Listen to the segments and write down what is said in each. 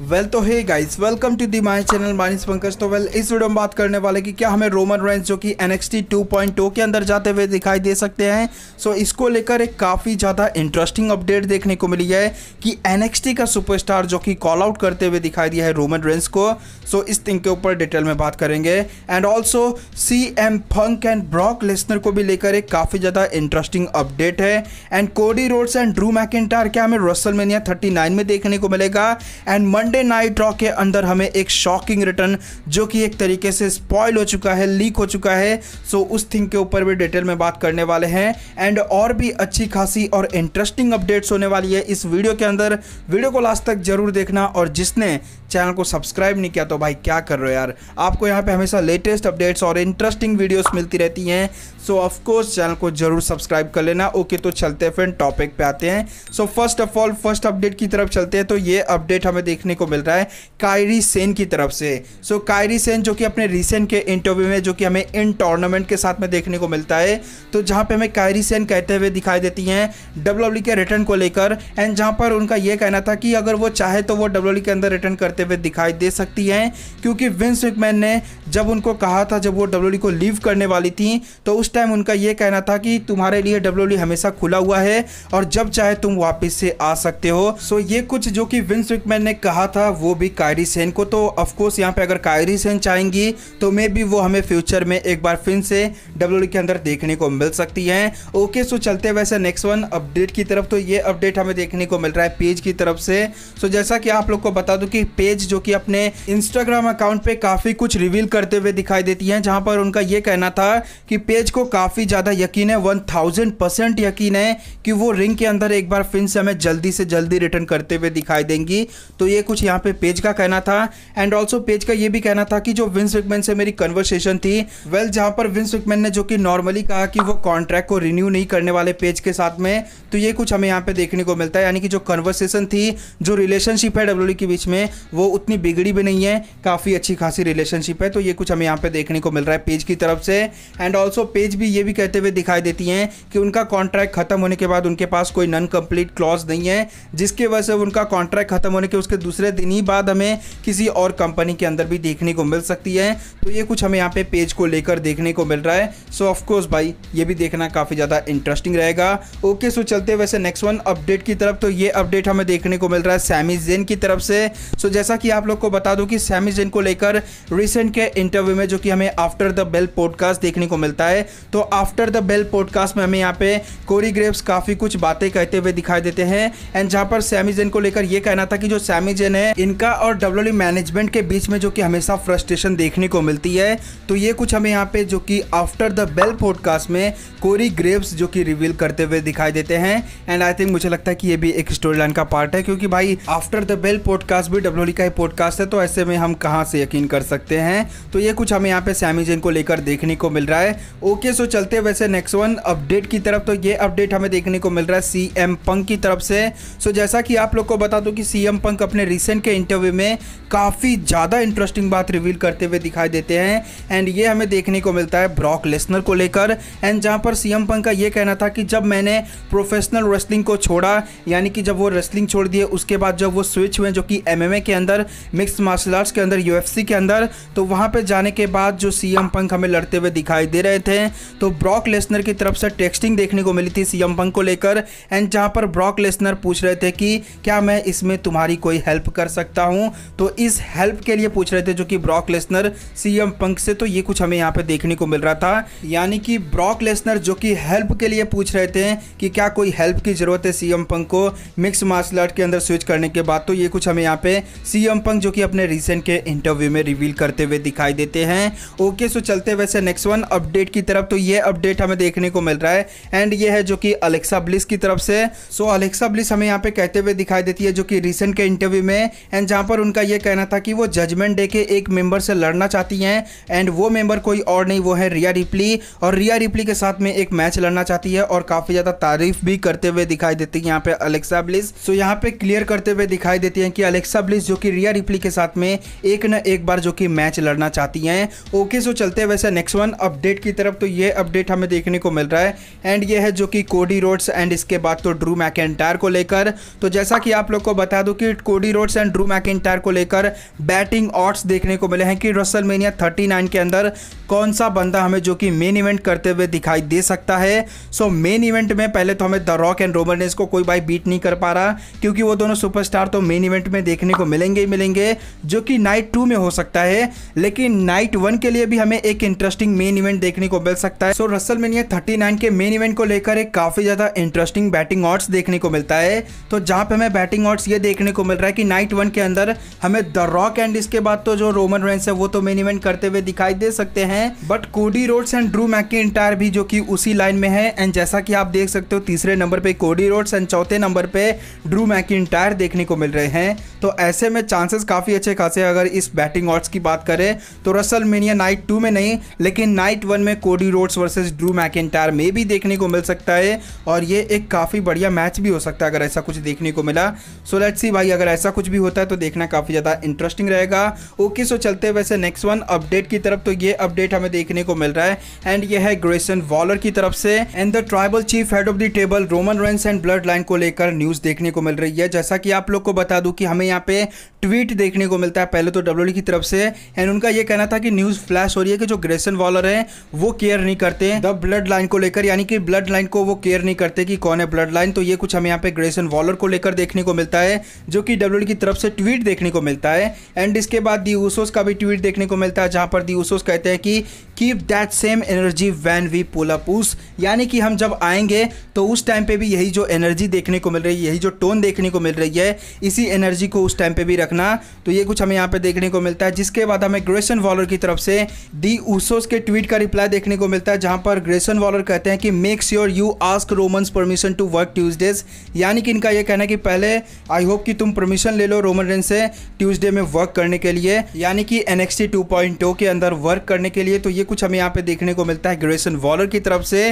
well तो hey guys welcome to the my channel Manish Pankaj तो well इस वीडियो में बात करने वाले कि क्या हमें रोमन रेंस जो कि एन 2.2 के अंदर जाते हुए दिखाई दे सकते हैं सो so, इसको लेकर एक काफ़ी ज़्यादा इंटरेस्टिंग अपडेट देखने को मिली है कि एन का सुपरस्टार जो कि कॉल आउट करते हुए दिखाई दिया है रोमन रेंस को सो so, इस थिंग के ऊपर डिटेल में बात करेंगे and also C M Punk and Brock Lesnar को भी लेकर एक काफ़ी ज़्यादा इंटरेस्टिंग अपडेट है and Cody Rhodes and Drew McIntyre क्या हमें रसल मेनिया में देखने को मिलेगा एंड मन मंडे नाइट रॉ के अंदर हमें एक शॉकिंग रिटर्न जो कि एक तरीके से स्पॉयल हो चुका है लीक हो चुका है सो उस थिंग के ऊपर भी डिटेल में बात करने वाले हैं एंड और भी अच्छी खासी और इंटरेस्टिंग अपडेट्स होने वाली है इस वीडियो के अंदर वीडियो को लास्ट तक जरूर देखना और जिसने चैनल को सब्सक्राइब नहीं किया तो भाई क्या कर रहे हो यार आपको यहाँ पे हमेशा लेटेस्ट अपडेट्स और इंटरेस्टिंग वीडियोस मिलती रहती हैं सो ऑफकोर्स चैनल को जरूर सब्सक्राइब कर लेना ओके तो चलते हैं फ्रेंड टॉपिक पे आते हैं so first of all first update की तरफ चलते हैं तो ये अपडेट हमें देखने को मिल रहा है कायरी सेन की तरफ से सो so, कायरी सेन जो कि अपने रिसेंट के इंटरव्यू में जो कि हमें इन टूर्नामेंट के साथ में देखने को मिलता है तो जहाँ पर हमें कायरी सेन कहते हुए दिखाई देती हैं डब्ल्यू e के रिटर्न को लेकर एंड जहाँ पर उनका यह कहना था कि अगर वो चाहे तो वो डब्ल्यू e के अंदर रिटर्न करते करते हुए दिखाई दे सकती हैं क्योंकि विंस मैन ने जब उनको कहा था जब वो डब्ल्यू e को लीव करने वाली थी तो उस टाइम उनका ये कहना था कि तुम्हारे लिए डब्ल्यू e हमेशा खुला हुआ है और जब चाहे तुम वापिस से आ सकते हो सो ये कुछ जो कि विंस मैन ने कहा था वो भी कायरी सेन को तो ऑफकोर्स यहाँ पे अगर कायरी सेन चाहेंगी तो मे भी वो हमें फ्यूचर में एक बार फिर से डब्ल्यू e के अंदर देखने को मिल सकती है ओके सो चलते वैसे नेक्स्ट वन अपडेट की तरफ तो ये अपडेट हमें देखने को मिल रहा है पेज की तरफ से सो जैसा कि आप लोग को बता दूं कि पे पेज जो कि अपने इंस्टाग्राम अकाउंट पे काफ़ी कुछ रिवील करते हुए दिखाई देती हैं जहां पर उनका यह कहना था कि पेज को काफ़ी ज़्यादा यकीन है वन थाउजेंड परसेंट यकीन है कि वो रिंग के अंदर एक बार फिर से हमें जल्दी से जल्दी रिटर्न करते हुए दिखाई देंगी तो ये कुछ यहाँ पे पेज का कहना था एंड ऑल्सो पेज का ये भी कहना था कि जो विंस विकमैन से मेरी कन्वर्सेशन थी वेल well, जहां पर विंस विकमैन ने जो कि नॉर्मली कहा कि वो कॉन्ट्रैक्ट को रिन्यू नहीं करने वाले पेज के साथ में तो ये कुछ हमें यहाँ पे देखने को मिलता है यानी कि जो कन्वर्सेशन थी जो रिलेशनशिप है डब्ल्यू e के बीच में वो उतनी बिगड़ी भी नहीं है काफ़ी अच्छी खासी रिलेशनशिप है तो ये कुछ हमें यहाँ पे देखने को मिल रहा है पेज की तरफ से एंड ऑल्सो पेज भी ये भी कहते हुए दिखाई देती हैं कि उनका कॉन्ट्रैक्ट खत्म होने के बाद उनके पास कोई नन कम्प्लीट क्लॉज नहीं है जिसके वजह से उनका कॉन्ट्रैक्ट खत्म होने के उसके दूसरे दिन ही बाद हमें किसी और कंपनी के अंदर भी देखने को मिल सकती है तो ये कुछ हमें यहाँ पे पेज को लेकर देखने को मिल रहा है सो ऑफकोर्स भाई ये भी देखना काफ़ी ज़्यादा इंटरेस्टिंग रहेगा ओके सो चलते वैसे नेक्स्ट वन अपडेट की तरफ तो ये अपडेट हमें देखने को मिल रहा है सैमी जेन की तरफ से सो जैसे जैसा कि आप लोग को बता दूं कि सैमी जेन को लेकर रिसेंट के इंटरव्यू में जो कि हमें आफ्टर द बेल पॉडकास्ट देखने को मिलता है तो आफ्टर द बेल पॉडकास्ट में हमें यहाँ पे कोरी ग्रेव्स काफ़ी कुछ बातें कहते हुए दिखाई देते हैं एंड जहां पर सैमी जेन को लेकर यह कहना था कि जो सैमी जेन है इनका और डब्ल्यू मैनेजमेंट e के बीच में जो कि हमेशा फ्रस्ट्रेशन देखने को मिलती है तो ये कुछ हमें यहाँ पे जो कि आफ्टर द बेल पॉडकास्ट में कोरी ग्रेव्स जो कि रिवील करते हुए दिखाई देते हैं एंड आई थिंक मुझे लगता है कि ये भी एक स्टोरी लाइन का पार्ट है क्योंकि भाई आफ्टर द बेल पॉडकास्ट भी डब्ल्यू का ही पॉडकास्ट है तो ऐसे में हम कहाँ से यकीन कर सकते हैं तो ये कुछ हमें यहाँ पे सैमी जेन को लेकर देखने को मिल रहा है ओके सो चलते वैसे नेक्स्ट वन अपडेट की तरफ तो ये अपडेट हमें देखने को मिल रहा है सी एम पंक की तरफ से सो जैसा कि आप लोग को बता दूँ कि सी एम पंक अपने रिसेंट के इंटरव्यू में काफ़ी ज़्यादा इंटरेस्टिंग बात रिवील करते हुए दिखाई देते हैं एंड ये हमें देखने को मिलता है ब्रॉक लेसनर को लेकर एंड जहाँ पर सी एम पंक का ये कहना था कि जब मैंने प्रोफेशनल रेस्लिंग को छोड़ा यानी कि जब वो रेस्लिंग छोड़ दिए उसके बाद जब वो स्विच हुए जो कि एम के अंदर अंदर मिक्स मार्शल आर्ट्स के अंदर यूएफसी के अंदर तो वहाँ पर जाने के बाद जो सीएम पंख हमें लड़ते हुए दिखाई दे रहे थे तो ब्रॉक लेसनर की तरफ से टेक्सटिंग देखने को मिली थी सीएम पंख को लेकर एंड जहाँ पर ब्रॉक लेसनर पूछ रहे थे कि क्या मैं इसमें तुम्हारी कोई हेल्प कर सकता हूँ तो इस हेल्प के लिए पूछ रहे थे जो कि ब्रॉक लेसनर सीएम पंख से तो ये कुछ हमें यहाँ पे देखने को मिल रहा था यानी कि ब्रॉक लेसनर जो कि हेल्प के लिए पूछ रहे थे कि क्या कोई हेल्प की जरूरत है सीएम पंख को मिक्स मार्शल आर्ट के अंदर स्विच करने के बाद तो ये कुछ हमें यहाँ पे सी सीएम पंग जो कि अपने रिसेंट के इंटरव्यू में रिवील करते हुए दिखाई देते हैं ओके सो चलते वैसे नेक्स्ट वन अपडेट की तरफ तो ये अपडेट हमें देखने को मिल रहा है एंड ये है जो कि अलेक्सा ब्लिस की तरफ से सो अलेक्सा ब्लिस हमें यहाँ पे कहते हुए दिखाई देती है जो कि रिसेंट के इंटरव्यू में एंड जहाँ पर उनका ये कहना था कि वो जजमेंट डे के एक मेंबर से लड़ना चाहती हैं एंड वो मेंबर कोई और नहीं वो है रिया रिपली और रिया रिपली के साथ में एक मैच लड़ना चाहती है और काफ़ी ज़्यादा तारीफ भी करते हुए दिखाई देती है यहाँ पे अलेक्सा ब्लिस सो यहाँ पे क्लियर करते हुए दिखाई देती है कि अलेक्सा ब्लिस जो कि रिया रिप्ली के साथ में एक न एक बार जो कि मैच लड़ना चाहती हैं ओके सो चलते हैं वैसे नेक्स्ट वन अपडेट की तरफ तो ये अपडेट हमें देखने को मिल रहा है एंड ये है जो कि कोडी रोड्स एंड इसके बाद तो ड्रू मैक को लेकर तो जैसा कि आप लोग को बता दूं कि कोडी रोड्स एंड ड्रू मैक को लेकर बैटिंग ऑट्स देखने को मिले हैं कि रसलमेनिया 39 के अंदर कौन सा बंदा हमें जो कि मेन इवेंट करते हुए दिखाई दे सकता है सो मेन इवेंट में पहले तो हमें द रॉक एंड रोमन को कोई भाई बीट नहीं कर पा रहा क्योंकि वो दोनों सुपरस्टार तो मेन इवेंट में देखने को मिले मिलेंगे ही मिलेंगे जो कि नाइट टू में हो सकता है लेकिन नाइट वन के लिए भी हमें एक इंटरेस्टिंग मेन इवेंट देखने को मिल सकता है सो रसल मेनिया थर्टी के मेन इवेंट को लेकर एक काफ़ी ज़्यादा इंटरेस्टिंग बैटिंग ऑर्ड्स देखने को मिलता है तो जहाँ पे हमें बैटिंग ऑर्ड्स ये देखने को मिल रहा है कि नाइट वन के अंदर हमें द रॉक एंड इसके बाद तो जो रोमन रेंस है वो तो मेन इवेंट करते हुए दिखाई दे सकते हैं बट कोडी रोड्स एंड ड्रू मैकिन भी जो कि उसी लाइन में है एंड जैसा कि आप देख सकते हो तीसरे नंबर पे कोडी रोड्स एंड चौथे नंबर पे ड्रू मैकिन देखने को मिल रहे हैं तो ऐसे में चांसेस काफ़ी अच्छे खासे अगर इस बैटिंग ऑर्ड्स की बात करें तो रसल मेनिया नाइट टू में नहीं लेकिन नाइट वन में Cody Rhodes versus Drew Mac में भी देखने को मिल सकता है और ये एक काफ़ी बढ़िया मैच भी हो सकता है अगर ऐसा कुछ देखने को मिला सो लेट सी भाई अगर ऐसा कुछ भी होता है तो देखना काफ़ी ज़्यादा इंटरेस्टिंग रहेगा ओके सो चलते वैसे नेक्स्ट वन अपडेट की तरफ तो ये अपडेट हमें देखने को मिल रहा है एंड ये है ग्रेसन वॉलर की तरफ से and the tribal chief head of the table Roman Reigns and bloodline को लेकर न्यूज़ देखने को मिल रही है जैसा कि आप लोग को बता दूं कि हमें हमें यहाँ पे ट्वीट देखने को मिलता है पहले तो डब्ल्यू की तरफ से एंड उनका ये कहना था कि न्यूज़ फ्लैश हो रही है कि जो ग्रेसन वॉलर है वो केयर नहीं करते द ब्लड लाइन को लेकर यानी कि ब्लड लाइन को वो केयर नहीं करते कि कौन है ब्लड लाइन तो ये कुछ हमें यहाँ पे ग्रेसन वॉलर को लेकर देखने को मिलता है जो कि डब्ल्यू की तरफ से ट्वीट देखने को मिलता है एंड इसके बाद दी ऊसोस का भी ट्वीट देखने को मिलता है जहाँ पर दी ऊसोस कहते हैं कि keep that same energy when we pull up उस यानी कि हम जब आएंगे तो उस टाइम पे भी यही जो एनर्जी देखने को मिल रही है यही जो टोन देखने को मिल रही है इसी एनर्जी को उस टाइम पे भी रखना तो ये कुछ हमें यहाँ पे देखने को मिलता है जिसके बाद हमें ग्रेसन वॉलर की तरफ से दी ऊसोस के ट्वीट का रिप्लाई देखने को मिलता है जहाँ पर ग्रेसन वॉलर कहते हैं कि make sure you ask Roman's permission to work Tuesdays यानी कि इनका यह कहना है कि पहले आई होप कि तुम परमिशन ले लो रोमन रेन से ट्यूजडे में वर्क करने के लिए यानी कि एनएक्सटी टू oh के अंदर वर्क करने के लिए तो ये कुछ हमें यहाँ पे देखने को मिलता है ग्रेसन वॉलर की तरफ से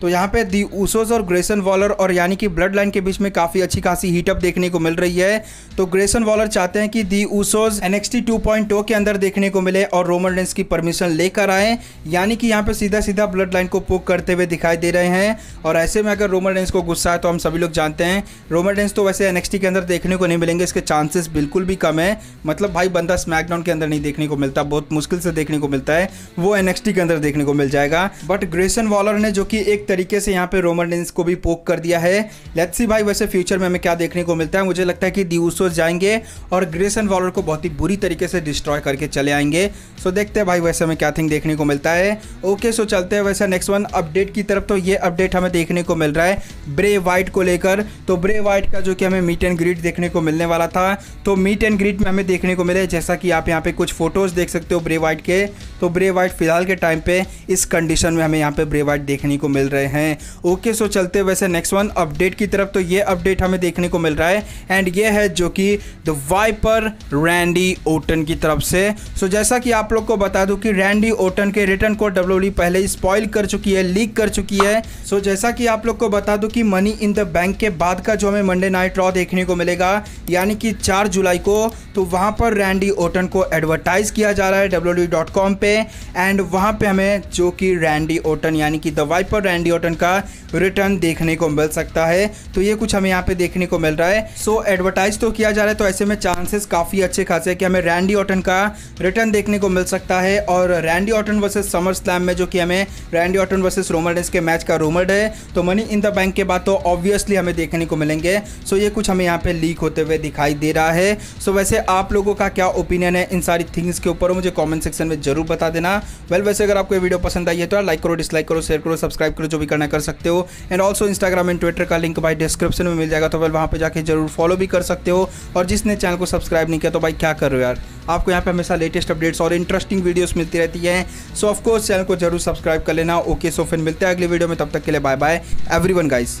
तो यहाँ पे दी ऊसोस और ग्रेसन वॉलर और यानी कि ब्लड लाइन के बीच में काफ़ी अच्छी खासी हीटअप देखने को मिल रही है तो ग्रेसन वॉलर चाहते हैं कि दी ऊसोस एनएक्सटी 2.0 के अंदर देखने को मिले और रोमन रेंस की परमिशन लेकर आए यानी कि यहाँ पे सीधा सीधा ब्लड लाइन को पोक करते हुए दिखाई दे रहे हैं और ऐसे में अगर रोमन रेंस को गुस्सा है तो हम सभी लोग जानते हैं रोमन रेंस तो वैसे एनएक्सटी के अंदर देखने को नहीं मिलेंगे इसके चांसेस बिल्कुल भी कम है मतलब भाई बंदा स्मैकडाउन के अंदर नहीं देखने को मिलता बहुत मुश्किल से देखने को मिलता है वो एनएक्स के अंदर देखने को मिल जाएगा बट ग्रेसन वॉलर ने जो कि एक तरीके से यहाँ पे रोमन रेंस को भी पोक कर दिया है लेट्स सी भाई वैसे फ्यूचर में हमें क्या देखने को मिलता है मुझे लगता है कि दिवसो जाएंगे और ग्रेसन वॉलर को बहुत ही बुरी तरीके से डिस्ट्रॉय करके चले आएंगे सो देखते हैं भाई वैसे हमें क्या थिंग देखने को मिलता है ओके सो चलते हैं वैसे नेक्स्ट वन अपडेट की तरफ तो ये अपडेट हमें देखने को मिल रहा है ब्रे वाइट को लेकर तो ब्रे वाइट का जो कि हमें मीट एंड ग्रीट देखने को मिलने वाला था तो मीट एंड ग्रीट में हमें देखने को मिले जैसा कि आप यहाँ पे कुछ फोटोज देख सकते हो ब्रे वाइट के तो ब्रे वाइट फिलहाल के टाइम पे इस कंडीशन में हमें यहाँ पे ब्रेवाइट देखने को मिल रहे हैं ओके सो चलते वैसे नेक्स्ट वन अपडेट की तरफ तो ये अपडेट हमें देखने को मिल रहा है एंड ये है जो कि द वाइपर रैंडी ओटन की तरफ से सो जैसा कि आप लोग को बता दूँ कि रैंडी ओटन के रिटर्न को डब्ल्यू पहले स्पॉइल कर चुकी है लीक कर चुकी है सो जैसा कि आप लोग को बता दूँ कि मनी इन द बैंक के बाद का जो हमें मंडे नाइट रॉ देखने को मिलेगा यानी कि चार जुलाई को तो वहाँ पर रैंडी ओटन को एडवर्टाइज किया जा रहा है डब्ल्यू e पे एंड वहाँ वहाँ पे हमें जो कि रैंडी ओटन यानी कि द वाइपर रैंडी ओटन का रिटर्न देखने को मिल सकता है तो ये कुछ हमें यहाँ पे देखने को मिल रहा है सो so, एडवर्टाइज तो किया जा रहा है तो ऐसे में चांसेस काफ़ी अच्छे खासे हैं कि हमें रैंडी ऑटन का रिटर्न देखने को मिल सकता है और Randy Orton versus SummerSlam में जो कि हमें रैंडी ऑटन वर्सेज रोमर के मैच का रूमर्ड है तो मनी इन द बैंक के बाद तो ऑब्वियसली हमें देखने को मिलेंगे सो so, ये कुछ हमें यहाँ पर लीक होते हुए दिखाई दे रहा है सो so, वैसे आप लोगों का क्या ओपिनियन है इन सारी थिंग्स के ऊपर मुझे कॉमेंट सेक्शन में ज़रूर बता देना वेल वेल वैसे अगर आपको वीडियो पसंद आई है तो लाइक करो डिसलाइक करो शेयर करो सब्सक्राइब करो जो भी करना कर सकते हो and also Instagram and Twitter का लिंक भाई डिस्क्रिप्शन में मिल जाएगा तो वेल वहाँ पर जाकर जरूर फॉलो भी कर सकते हो और जिसने चैनल को सब्सक्राइब नहीं किया तो भाई क्या कर रहे हो यार आपको यहाँ पे हमेशा लेटेस्ट अपडेट्स और इंटरेस्टिंग वीडियोस मिलती रहती हैं सो ऑफकोर्स चैनल को जरूर सब्सक्राइब कर लेना ओके सो फिर मिलते हैं अगले वीडियो में तब तक के लिए बाय बाय एवरीवन गाइस